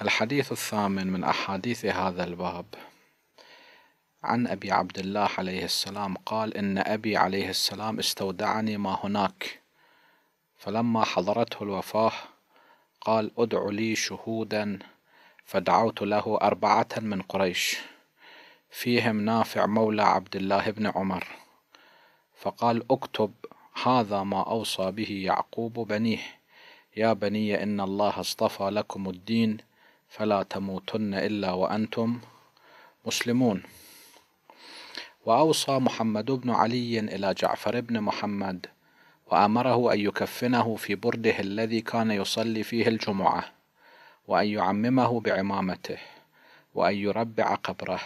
الحديث الثامن من أحاديث هذا الباب عن أبي عبد الله عليه السلام قال إن أبي عليه السلام استودعني ما هناك فلما حضرته الوفاة قال ادع لي شهودا فدعوت له أربعة من قريش فيهم نافع مولى عبد الله بن عمر فقال اكتب هذا ما أوصى به يعقوب بنيه يا بني إن الله اصطفى لكم الدين فلا تموتن إلا وأنتم مسلمون وأوصى محمد بن علي إلى جعفر بن محمد وأمره أن يكفنه في برده الذي كان يصلي فيه الجمعة وأن يعممه بعمامته وأن يربع قبره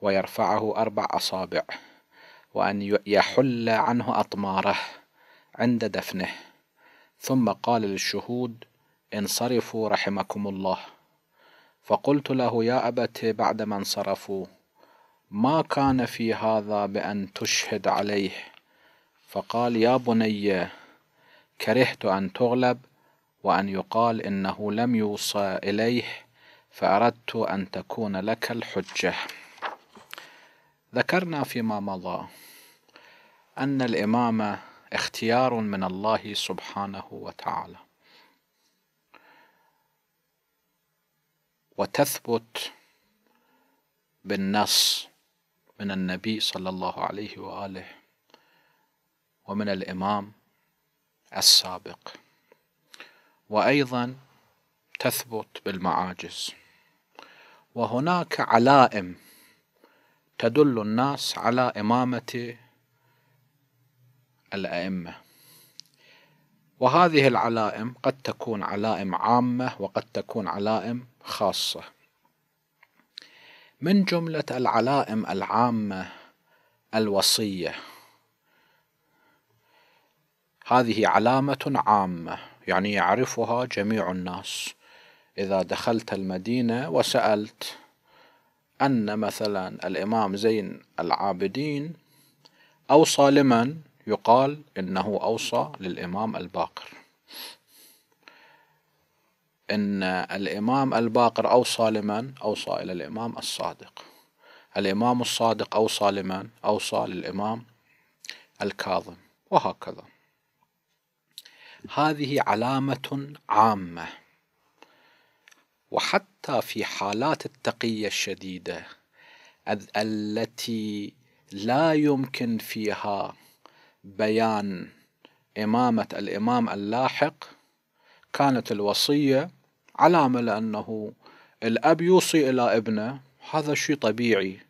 ويرفعه أربع أصابع وأن يحل عنه أطماره عند دفنه ثم قال للشهود انصرفوا رحمكم الله فقلت له يا أبت بعدما انصرفوا ما كان في هذا بأن تشهد عليه فقال يا بني كرهت أن تغلب وأن يقال إنه لم يوصى إليه فأردت أن تكون لك الحجة ذكرنا فيما مضى أن الإمامة اختيار من الله سبحانه وتعالى وتثبت بالنص من النبي صلى الله عليه واله ومن الامام السابق وايضا تثبت بالمعاجز وهناك علائم تدل الناس على امامه الائمه وهذه العلائم قد تكون علائم عامة وقد تكون علائم خاصة من جملة العلائم العامة الوصية هذه علامة عامة يعني يعرفها جميع الناس إذا دخلت المدينة وسألت أن مثلا الإمام زين العابدين أوصى لمن يقال إنه أوصى للإمام الباقر إن الإمام الباقر أوصى لمن؟ أوصى إلى الإمام الصادق الإمام الصادق أوصى لمن؟ أوصى للإمام الكاظم وهكذا هذه علامة عامة وحتى في حالات التقية الشديدة التي لا يمكن فيها بيان إمامة الإمام اللاحق كانت الوصية علامة لأنه الأب يوصي إلى ابنه هذا شيء طبيعي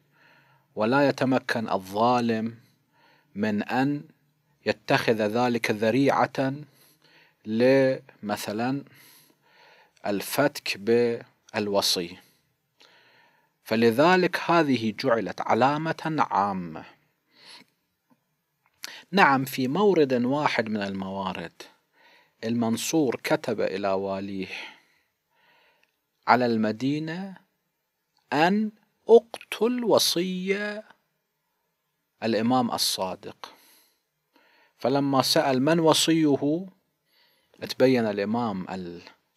ولا يتمكن الظالم من أن يتخذ ذلك ذريعة لمثلا الفتك بالوصي فلذلك هذه جعلت علامة عامة نعم في مورد واحد من الموارد المنصور كتب إلى واليه على المدينة أن أقتل وصية الإمام الصادق فلما سأل من وصيه تبين الإمام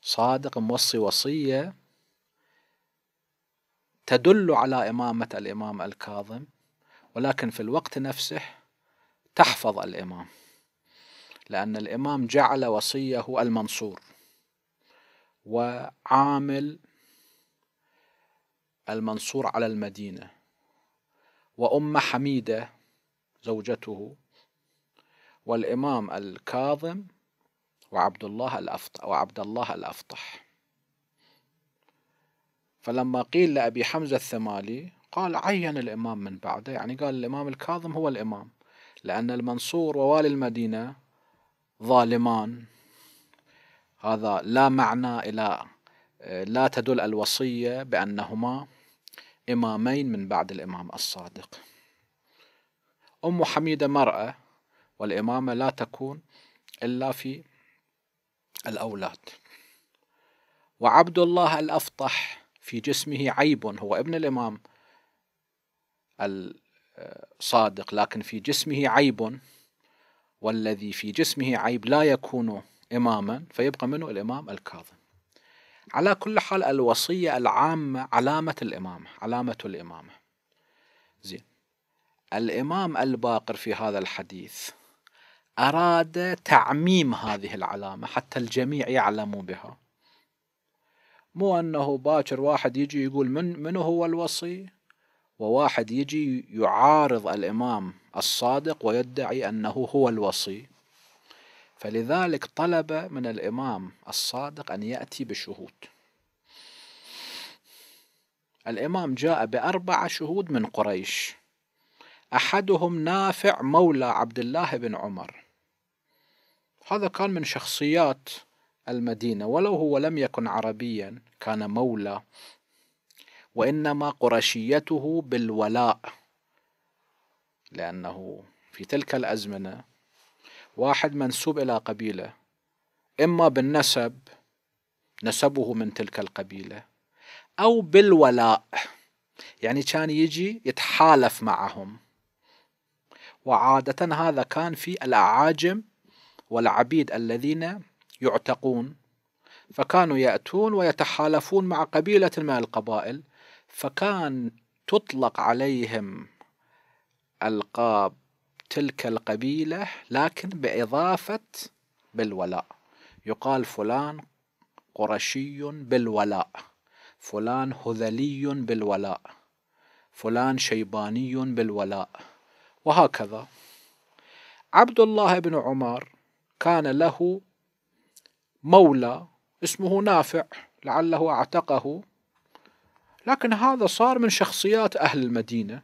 الصادق موصي وصية تدل على إمامة الإمام الكاظم ولكن في الوقت نفسه تحفظ الإمام لأن الإمام جعل وصيه المنصور وعامل المنصور على المدينة وأم حميدة زوجته والإمام الكاظم وعبد الله الأفطح وعبد الله الأفطح فلما قيل لأبي حمزة الثمالي قال عين الإمام من بعده يعني قال الإمام الكاظم هو الإمام لأن المنصور ووالي المدينة ظالمان هذا لا معنى إلى آه، لا تدل الوصية بأنهما إمامين من بعد الإمام الصادق أم حميدة مرأة والإمامة لا تكون إلا في الأولاد وعبد الله الأفطح في جسمه عيب هو ابن الإمام صادق لكن في جسمه عيب والذي في جسمه عيب لا يكون إماما فيبقى منه الإمام الكاظم على كل حال الوصية العامة علامة الإمامة علامة الإمامة زين الإمام الباقر في هذا الحديث أراد تعميم هذه العلامة حتى الجميع يعلموا بها مو أنه باكر واحد يجي يقول من من هو الوصي وواحد يجي يعارض الإمام الصادق ويدعي أنه هو الوصي فلذلك طلب من الإمام الصادق أن يأتي بشهود الإمام جاء بأربعة شهود من قريش أحدهم نافع مولى عبد الله بن عمر هذا كان من شخصيات المدينة ولو هو لم يكن عربيا كان مولى وإنما قرشيته بالولاء لأنه في تلك الأزمنة واحد منسوب إلى قبيلة إما بالنسب نسبه من تلك القبيلة أو بالولاء يعني كان يجي يتحالف معهم وعادة هذا كان في الأعاجم والعبيد الذين يعتقون فكانوا يأتون ويتحالفون مع قبيلة من القبائل فكان تطلق عليهم ألقاب تلك القبيلة لكن بإضافة بالولاء يقال فلان قرشي بالولاء فلان هذلي بالولاء فلان شيباني بالولاء وهكذا عبد الله بن عمر كان له مولى اسمه نافع لعله اعتقه لكن هذا صار من شخصيات أهل المدينة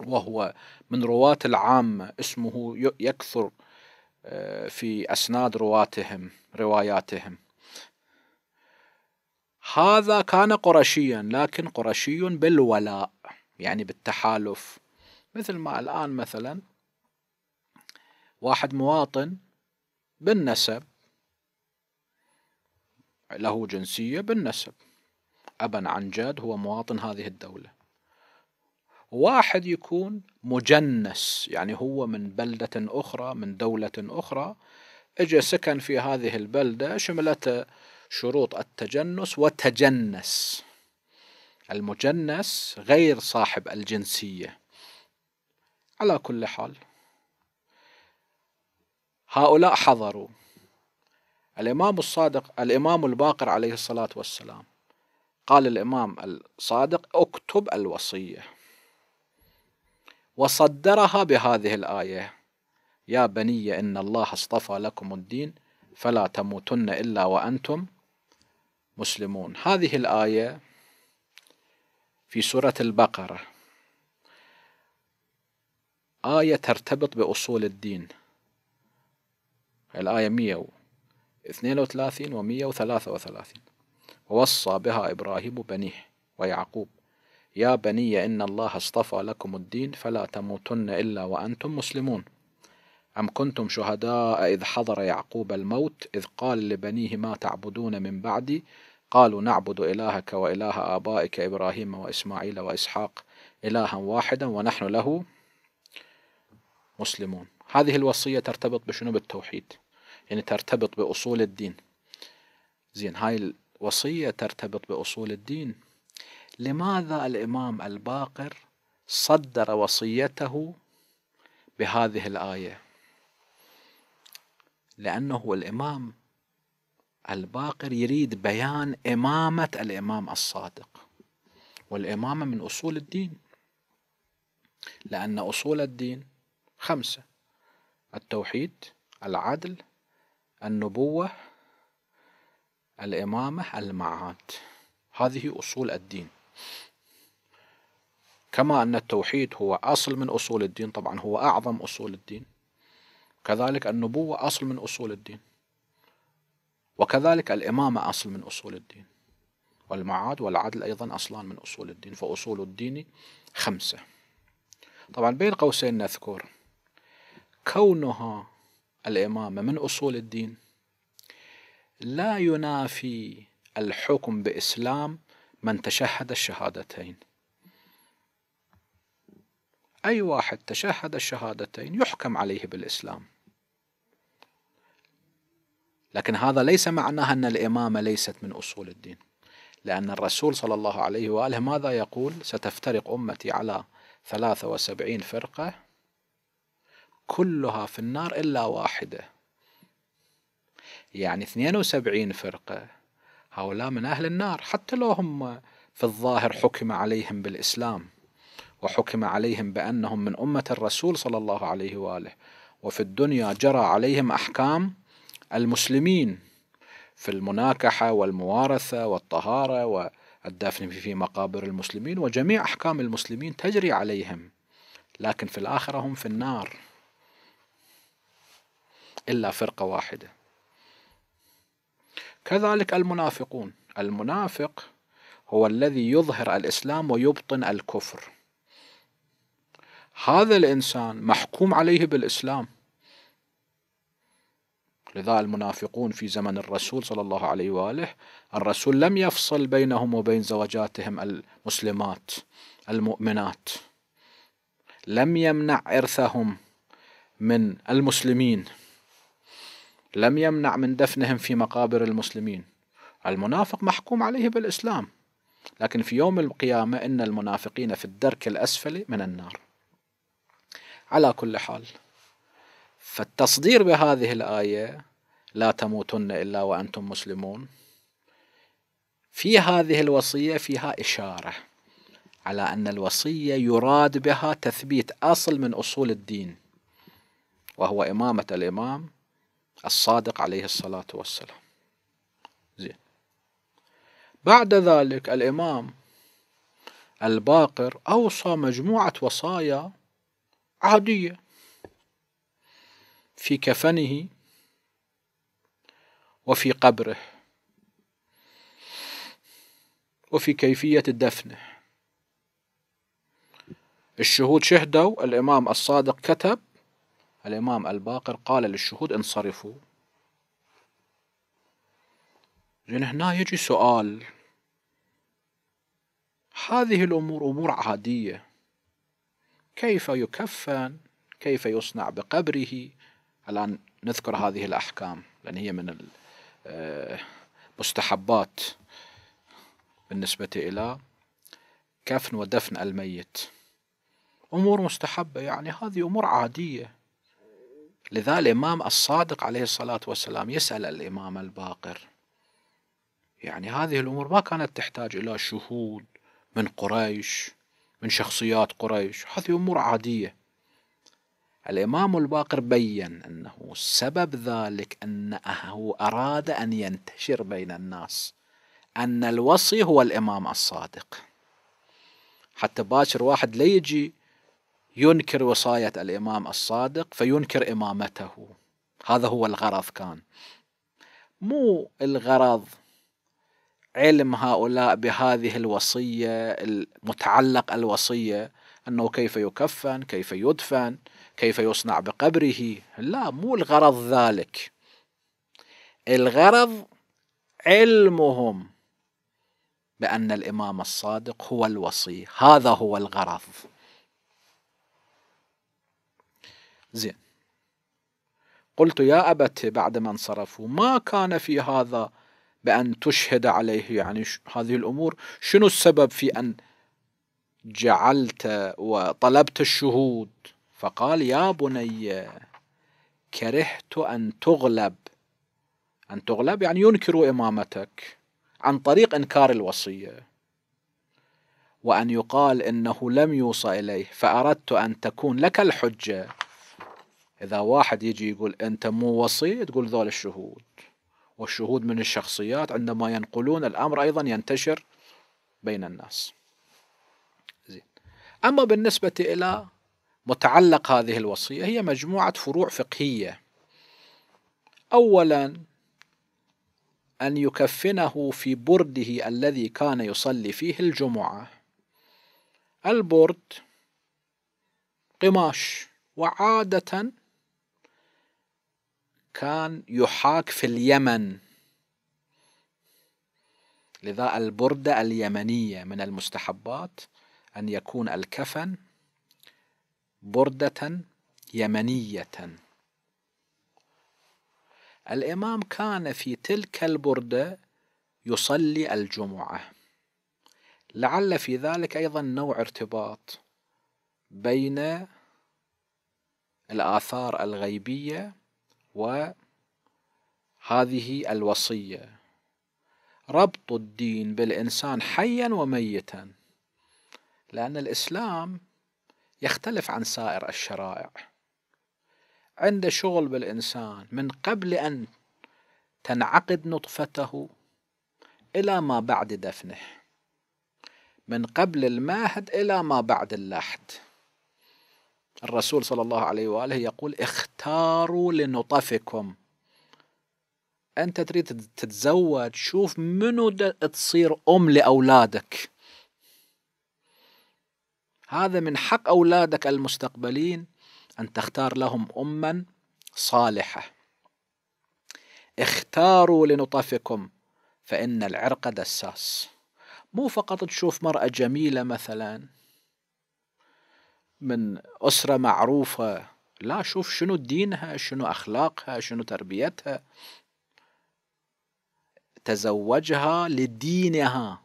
وهو من رواة العامة اسمه يكثر آه، في أسناد رواتهم رواياتهم هذا كان قرشيا لكن قرشي بالولاء يعني بالتحالف مثل ما الآن مثلا واحد مواطن بالنسب له جنسية بالنسب أبا عن جد هو مواطن هذه الدولة واحد يكون مجنس يعني هو من بلدة أخرى من دولة أخرى اجى سكن في هذه البلدة شملت شروط التجنس وتجنس المجنس غير صاحب الجنسية على كل حال هؤلاء حضروا الإمام الصادق الإمام الباقر عليه الصلاة والسلام قال الإمام الصادق اكتب الوصية وصدرها بهذه الآية يا بني إن الله اصطفى لكم الدين فلا تموتن إلا وأنتم مسلمون هذه الآية في سورة البقرة آية ترتبط بأصول الدين الآية 132 و 133 ووصى بها إبراهيم بنيه ويعقوب يا بني إن الله اصطفى لكم الدين فلا تموتن إلا وأنتم مسلمون أم كنتم شهداء إذ حضر يعقوب الموت إذ قال لبنيه ما تعبدون من بعدي قالوا نعبد إلهك وإله آبائك إبراهيم وإسماعيل وإسحاق إلها واحدا ونحن له مسلمون هذه الوصية ترتبط بشنو بالتوحيد يعني ترتبط بأصول الدين زين هاي وصية ترتبط بأصول الدين لماذا الإمام الباقر صدر وصيته بهذه الآية لأنه الإمام الباقر يريد بيان إمامة الإمام الصادق والإمامة من أصول الدين لأن أصول الدين خمسة التوحيد العدل النبوة الإمامة المعاد هذه أصول الدين كما أن التوحيد هو أصل من أصول الدين طبعا هو أعظم أصول الدين كذلك النبوة أصل من أصول الدين وكذلك الإمامة أصل من أصول الدين والمعاد والعدل أيضا أصلان من أصول الدين فأصول الدين خمسة طبعا بين قوسين نذكر كونها الإمامة من أصول الدين لا ينافي الحكم بإسلام من تشهد الشهادتين أي واحد تشهد الشهادتين يحكم عليه بالإسلام لكن هذا ليس معناه أن الإمامة ليست من أصول الدين لأن الرسول صلى الله عليه وآله ماذا يقول ستفترق أمتي على 73 فرقة كلها في النار إلا واحدة يعني 72 فرقة هؤلاء من أهل النار حتى لو هم في الظاهر حكم عليهم بالإسلام وحكم عليهم بأنهم من أمة الرسول صلى الله عليه وآله وفي الدنيا جرى عليهم أحكام المسلمين في المناكحة والموارثة والطهارة والدفن في مقابر المسلمين وجميع أحكام المسلمين تجري عليهم لكن في الآخرة هم في النار إلا فرقة واحدة كذلك المنافقون المنافق هو الذي يظهر الإسلام ويبطن الكفر هذا الإنسان محكوم عليه بالإسلام لذا المنافقون في زمن الرسول صلى الله عليه وآله الرسول لم يفصل بينهم وبين زوجاتهم المسلمات المؤمنات لم يمنع إرثهم من المسلمين لم يمنع من دفنهم في مقابر المسلمين المنافق محكوم عليه بالإسلام لكن في يوم القيامة إن المنافقين في الدرك الأسفل من النار على كل حال فالتصدير بهذه الآية لا تموتن إلا وأنتم مسلمون في هذه الوصية فيها إشارة على أن الوصية يراد بها تثبيت أصل من أصول الدين وهو إمامة الإمام الصادق عليه الصلاة والسلام زين بعد ذلك الإمام الباقر أوصى مجموعة وصايا عادية في كفنه وفي قبره وفي كيفية دفنه الشهود شهدوا الإمام الصادق كتب الإمام الباقر قال للشهود انصرفوا زين هنا يجي سؤال هذه الأمور أمور عادية كيف يكفن كيف يصنع بقبره الآن نذكر هذه الأحكام لأن هي من المستحبات آه، بالنسبة إلى كفن ودفن الميت أمور مستحبة يعني هذه أمور عادية لذا الإمام الصادق عليه الصلاة والسلام يسأل الإمام الباقر يعني هذه الأمور ما كانت تحتاج إلى شهود من قريش من شخصيات قريش هذه أمور عادية الإمام الباقر بين أنه سبب ذلك أنه أراد أن ينتشر بين الناس أن الوصي هو الإمام الصادق حتى باشر واحد لا يجي ينكر وصاية الإمام الصادق فينكر إمامته هذا هو الغرض كان مو الغرض علم هؤلاء بهذه الوصية المتعلق الوصية أنه كيف يكفن كيف يدفن كيف يصنع بقبره لا مو الغرض ذلك الغرض علمهم بأن الإمام الصادق هو الوصي هذا هو الغرض زين قلت يا أبت بعدما انصرفوا ما كان في هذا بأن تشهد عليه يعني هذه الأمور شنو السبب في أن جعلت وطلبت الشهود فقال يا بني كرهت أن تغلب أن تغلب يعني ينكر إمامتك عن طريق إنكار الوصية وأن يقال إنه لم يوصى إليه فأردت أن تكون لك الحجة إذا واحد يجي يقول أنت مو وصي تقول ذول الشهود والشهود من الشخصيات عندما ينقلون الأمر أيضا ينتشر بين الناس زين أما بالنسبة إلى متعلق هذه الوصية هي مجموعة فروع فقهية أولا أن يكفنه في برده الذي كان يصلي فيه الجمعة البرد قماش وعادة كان يحاك في اليمن لذا البردة اليمنية من المستحبات أن يكون الكفن بردة يمنية الإمام كان في تلك البردة يصلي الجمعة لعل في ذلك أيضا نوع ارتباط بين الآثار الغيبية وهذه الوصية ربط الدين بالإنسان حيا وميتا لأن الإسلام يختلف عن سائر الشرائع عنده شغل بالإنسان من قبل أن تنعقد نطفته إلى ما بعد دفنه من قبل المهد إلى ما بعد اللحد الرسول صلى الله عليه وآله يقول اختاروا لنطفكم أنت تريد تتزوج شوف منو تصير أم لأولادك هذا من حق أولادك المستقبلين أن تختار لهم أما صالحة اختاروا لنطفكم فإن العرق دساس مو فقط تشوف مرأة جميلة مثلاً من أسرة معروفة لا شوف شنو دينها شنو أخلاقها شنو تربيتها تزوجها لدينها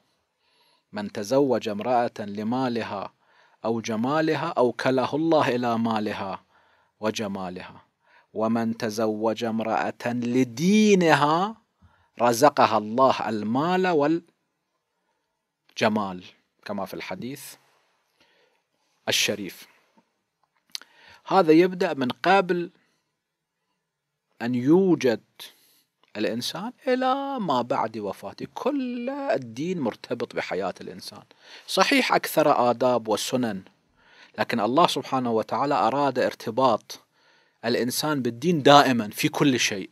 من تزوج امرأة لمالها أو جمالها أوكله الله إلى مالها وجمالها ومن تزوج امرأة لدينها رزقها الله المال والجمال كما في الحديث الشريف هذا يبدأ من قبل أن يوجد الإنسان إلى ما بعد وفاته كل الدين مرتبط بحياة الإنسان صحيح أكثر آداب وسنن لكن الله سبحانه وتعالى أراد ارتباط الإنسان بالدين دائما في كل شيء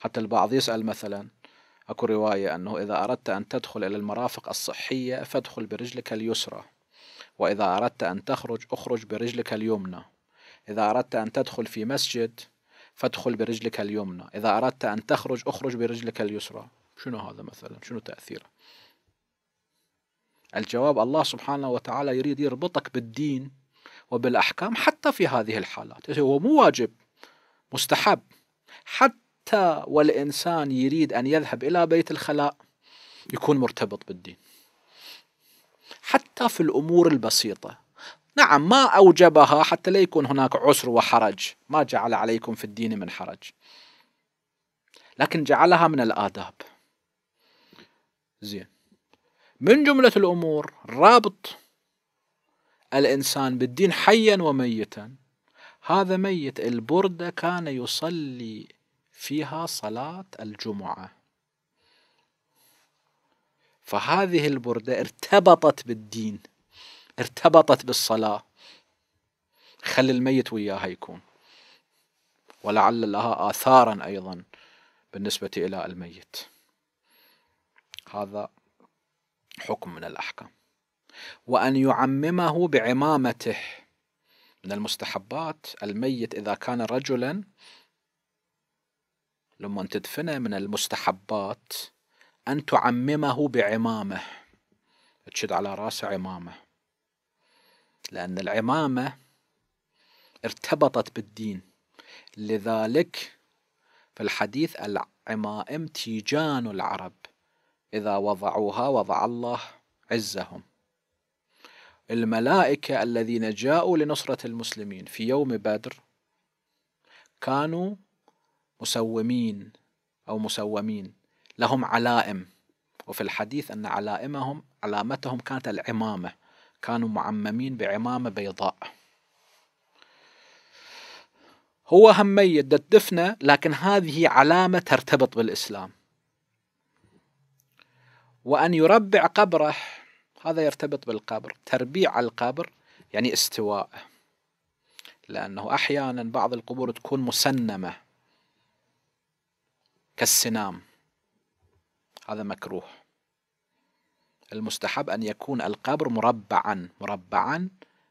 حتى البعض يسأل مثلا أكو رواية أنه إذا أردت أن تدخل إلى المرافق الصحية فادخل برجلك اليسرى وإذا أردت أن تخرج اخرج برجلك اليمنى إذا أردت أن تدخل في مسجد فادخل برجلك اليمنى إذا أردت أن تخرج اخرج برجلك اليسرى شنو هذا مثلا شنو تأثيره الجواب الله سبحانه وتعالى يريد يربطك بالدين وبالأحكام حتى في هذه الحالات هو مو واجب مستحب حتى والإنسان يريد أن يذهب إلى بيت الخلاء يكون مرتبط بالدين حتى في الأمور البسيطة نعم ما أوجبها حتى لا يكون هناك عسر وحرج ما جعل عليكم في الدين من حرج لكن جعلها من الآداب زين من جملة الأمور رابط الإنسان بالدين حيا وميتا هذا ميت البردة كان يصلي فيها صلاة الجمعة فهذه البرده ارتبطت بالدين ارتبطت بالصلاه خلي الميت وياها يكون ولعل لها آثارا أيضا بالنسبة إلى الميت هذا حكم من الأحكام وأن يعممه بعمامته من المستحبات الميت إذا كان رجلا لما تدفنه من المستحبات أن تعممه بعمامة تشد على رأسه عمامة لأن العمامة ارتبطت بالدين لذلك في الحديث العمائم تيجان العرب إذا وضعوها وضع الله عزهم الملائكة الذين جاءوا لنصرة المسلمين في يوم بدر كانوا مسومين أو مسومين لهم علائم وفي الحديث أن علائمهم علامتهم كانت العمامة كانوا معممين بعمامة بيضاء هو هم الدفنة لكن هذه علامة ترتبط بالإسلام وأن يربع قبره هذا يرتبط بالقبر تربيع القبر يعني استواء لأنه أحيانا بعض القبور تكون مسنمة كالسنام هذا مكروه المستحب أن يكون القبر مربعا مربعا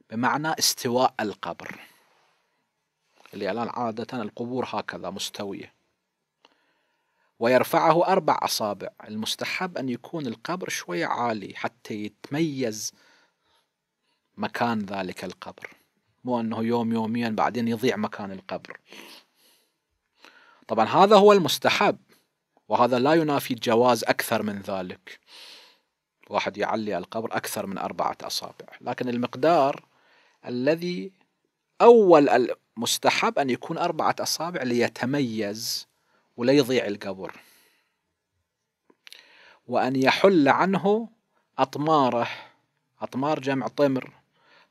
بمعنى استواء القبر اللي الآن عادة القبور هكذا مستوية ويرفعه أربع أصابع المستحب أن يكون القبر شوية عالي حتى يتميز مكان ذلك القبر مو أنه يوم يوميا بعدين يضيع مكان القبر طبعا هذا هو المستحب وهذا لا ينافي الجواز أكثر من ذلك واحد يعلي القبر أكثر من أربعة أصابع لكن المقدار الذي أول المستحب أن يكون أربعة أصابع ليتميز ولا يضيع القبر وأن يحل عنه أطماره أطمار جمع طمر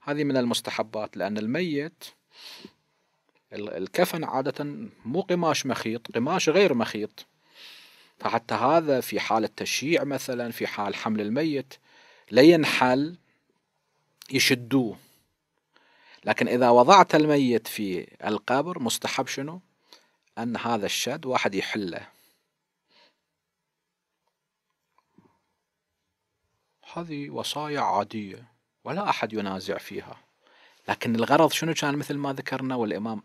هذه من المستحبات لأن الميت الكفن عادة مو قماش مخيط قماش غير مخيط فحتى هذا في حال التشييع مثلا في حال حمل الميت لا ينحل يشدوه لكن إذا وضعت الميت في القبر مستحب شنو أن هذا الشد واحد يحله هذه وصايا عادية ولا أحد ينازع فيها لكن الغرض شنو كان مثل ما ذكرنا والإمام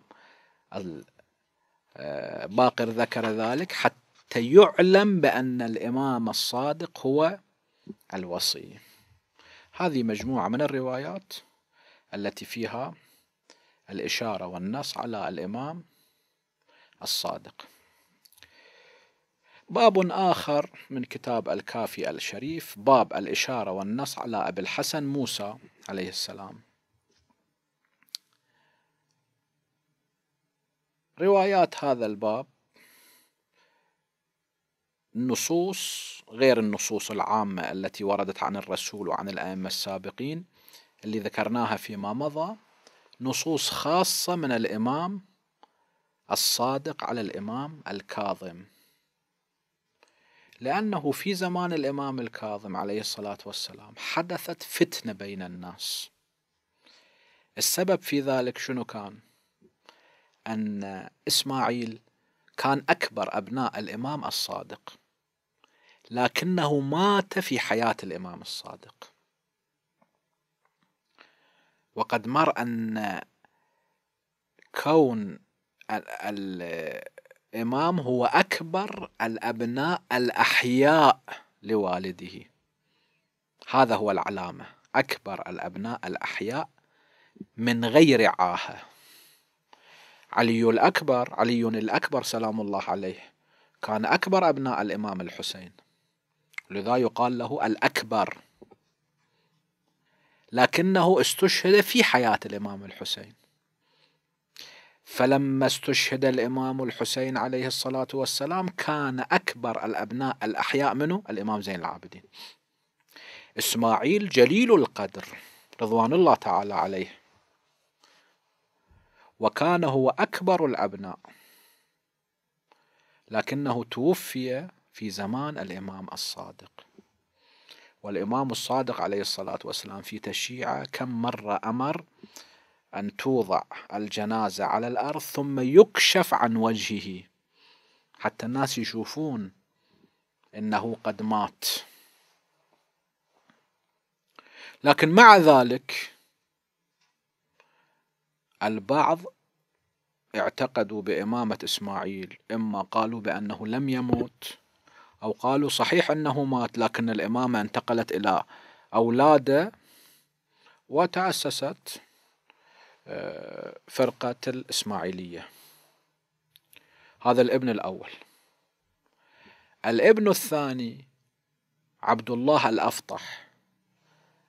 آه، باقر ذكر ذلك حتى حتى يعلم بأن الإمام الصادق هو الوصي هذه مجموعة من الروايات التي فيها الإشارة والنص على الإمام الصادق باب آخر من كتاب الكافي الشريف باب الإشارة والنص على أبي الحسن موسى عليه السلام روايات هذا الباب نصوص غير النصوص العامة التي وردت عن الرسول وعن الأئمة السابقين اللي ذكرناها فيما مضى نصوص خاصة من الإمام الصادق على الإمام الكاظم لأنه في زمان الإمام الكاظم عليه الصلاة والسلام حدثت فتنة بين الناس السبب في ذلك شنو كان؟ أن إسماعيل كان أكبر أبناء الإمام الصادق لكنه مات في حياة الإمام الصادق وقد مر أن كون الإمام هو أكبر الأبناء الأحياء لوالده هذا هو العلامة أكبر الأبناء الأحياء من غير عاهة علي الأكبر علي الأكبر سلام الله عليه كان أكبر أبناء الإمام الحسين لذا يقال له الأكبر لكنه استشهد في حياة الإمام الحسين فلما استشهد الإمام الحسين عليه الصلاة والسلام كان أكبر الأبناء الأحياء منه الإمام زين العابدين إسماعيل جليل القدر رضوان الله تعالى عليه وكان هو أكبر الأبناء لكنه توفي في زمان الإمام الصادق والإمام الصادق عليه الصلاة والسلام في تشيعة كم مرة أمر أن توضع الجنازة على الأرض ثم يكشف عن وجهه حتى الناس يشوفون انه قد مات لكن مع ذلك البعض اعتقدوا بامامه اسماعيل اما قالوا بانه لم يموت أو قالوا صحيح أنه مات لكن الإمامة انتقلت إلى أولاده وتأسست آه، فرقة الإسماعيلية هذا الابن الأول الابن الثاني عبد الله الأفطح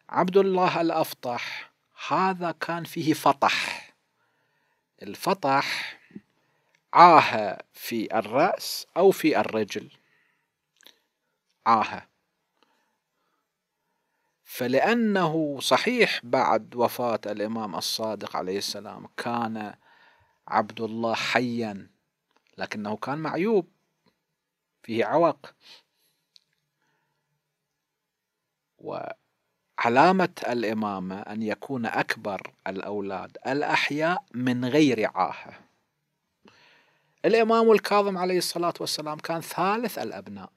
عبد الله الأفطح هذا كان فيه فطح الفطح عاه في الرأس أو في الرجل عاهة فلأنه صحيح بعد وفاة الإمام الصادق عليه السلام كان عبد الله حيا لكنه كان معيوب فيه عوق وعلامة الإمامة أن يكون أكبر الأولاد الأحياء من غير عاهة الإمام الكاظم عليه الصلاة والسلام كان ثالث الأبناء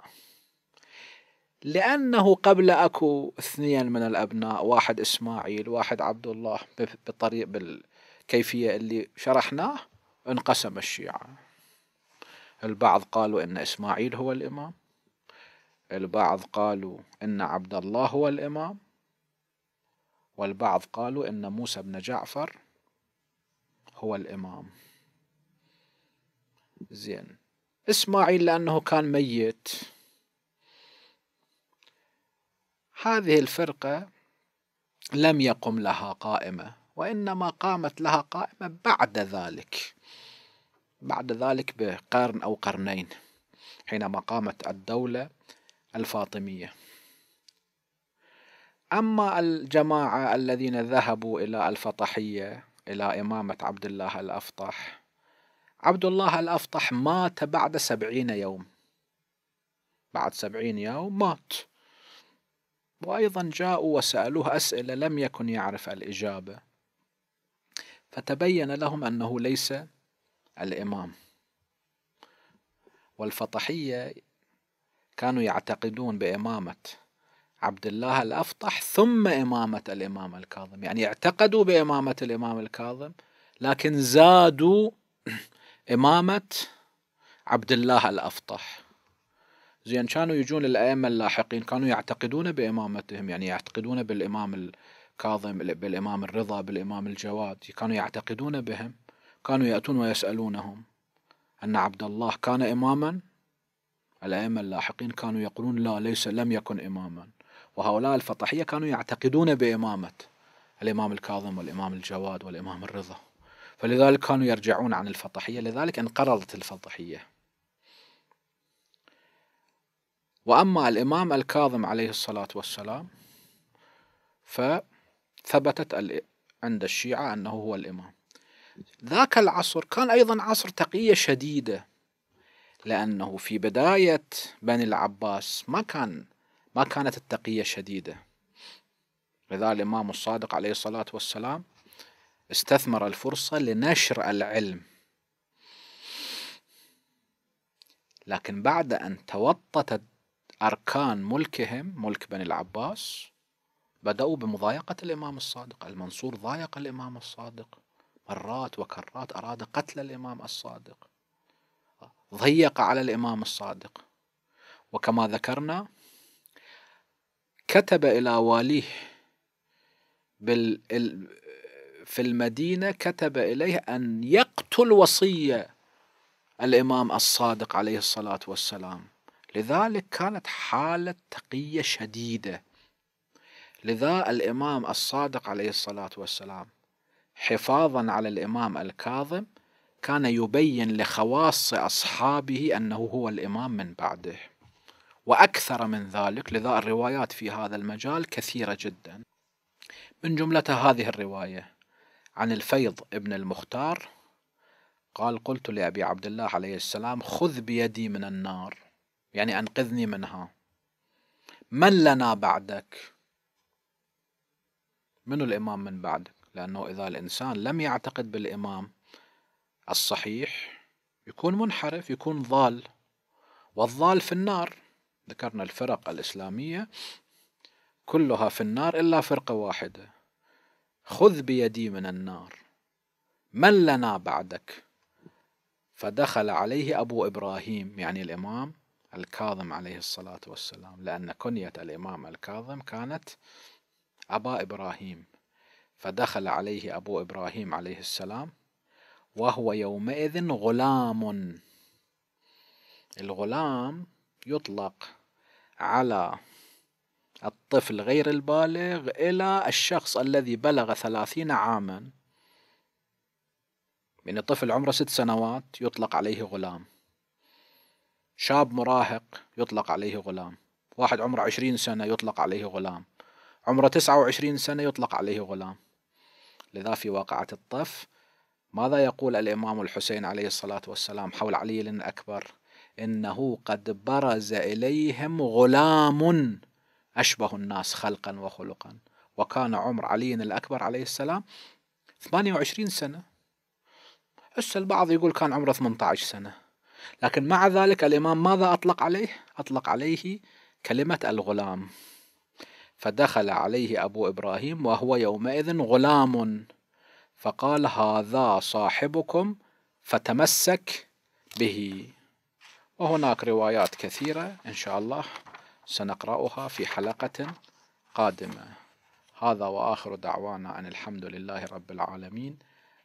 لأنه قبل أكو اثنين من الأبناء واحد إسماعيل واحد عبد الله بالطريق بالكيفية اللي شرحناه انقسم الشيعة البعض قالوا إن إسماعيل هو الإمام البعض قالوا إن عبد الله هو الإمام والبعض قالوا إن موسى بن جعفر هو الإمام زين إسماعيل لأنه كان ميت هذه الفرقة لم يقم لها قائمة وإنما قامت لها قائمة بعد ذلك بعد ذلك بقرن أو قرنين حينما قامت الدولة الفاطمية أما الجماعة الذين ذهبوا إلى الفطحية إلى إمامة عبد الله الأفطح عبد الله الأفطح مات بعد سبعين يوم بعد سبعين يوم مات وأيضا جاءوا وسألوه أسئلة لم يكن يعرف الإجابة فتبين لهم أنه ليس الإمام والفطحية كانوا يعتقدون بإمامة عبد الله الأفطح ثم إمامة الإمام الكاظم يعني اعتقدوا بإمامة الإمام الكاظم لكن زادوا إمامة عبد الله الأفطح زين كانوا يجون الأئمة اللاحقين كانوا يعتقدون بإمامتهم يعني يعتقدون بالإمام الكاظم بالإمام الرضا بالإمام الجواد كانوا يعتقدون بهم كانوا يأتون ويسألونهم أن عبد الله كان إماما الأئمة اللاحقين كانوا يقولون لا ليس لم يكن إماما وهؤلاء الفطحية كانوا يعتقدون بإمامة الإمام الكاظم والإمام الجواد والإمام الرضا فلذلك كانوا يرجعون عن الفطحية لذلك انقرضت الفطحية وأما الإمام الكاظم عليه الصلاة والسلام فثبتت عند الشيعة أنه هو الإمام ذاك العصر كان أيضا عصر تقية شديدة لأنه في بداية بني العباس ما كان ما كانت التقية شديدة لذا الإمام الصادق عليه الصلاة والسلام استثمر الفرصة لنشر العلم لكن بعد أن توطت أركان ملكهم ملك بني العباس بدأوا بمضايقة الإمام الصادق المنصور ضايق الإمام الصادق مرات وكرات أراد قتل الإمام الصادق ضيق على الإمام الصادق وكما ذكرنا كتب إلى واليه بال... في المدينة كتب إليه أن يقتل وصية الإمام الصادق عليه الصلاة والسلام لذلك كانت حالة تقية شديدة لذا الإمام الصادق عليه الصلاة والسلام حفاظا على الإمام الكاظم كان يبين لخواص أصحابه أنه هو الإمام من بعده وأكثر من ذلك لذا الروايات في هذا المجال كثيرة جدا من جملتها هذه الرواية عن الفيض ابن المختار قال قلت لأبي عبد الله عليه السلام خذ بيدي من النار يعني أنقذني منها من لنا بعدك من الإمام من بعدك لأنه إذا الإنسان لم يعتقد بالإمام الصحيح يكون منحرف يكون ضال والضال في النار ذكرنا الفرق الإسلامية كلها في النار إلا فرقة واحدة خذ بيدي من النار من لنا بعدك فدخل عليه أبو إبراهيم يعني الإمام الكاظم عليه الصلاة والسلام لأن كنية الإمام الكاظم كانت أبا إبراهيم فدخل عليه أبو إبراهيم عليه السلام وهو يومئذ غلام الغلام يطلق على الطفل غير البالغ إلى الشخص الذي بلغ ثلاثين عاما يعني طفل عمره ست سنوات يطلق عليه غلام شاب مراهق يطلق عليه غلام واحد عمره عشرين سنة يطلق عليه غلام عمره تسعة وعشرين سنة يطلق عليه غلام لذا في واقعة الطف ماذا يقول الإمام الحسين عليه الصلاة والسلام حول علي الأكبر إنه قد برز إليهم غلام أشبه الناس خلقا وخلقا وكان عمر علي الأكبر عليه السلام 28 سنة هسه البعض يقول كان عمره 18 سنة لكن مع ذلك الإمام ماذا أطلق عليه؟ أطلق عليه كلمة الغلام فدخل عليه أبو إبراهيم وهو يومئذ غلام فقال هذا صاحبكم فتمسك به وهناك روايات كثيرة إن شاء الله سنقرأها في حلقة قادمة هذا وآخر دعوانا أن الحمد لله رب العالمين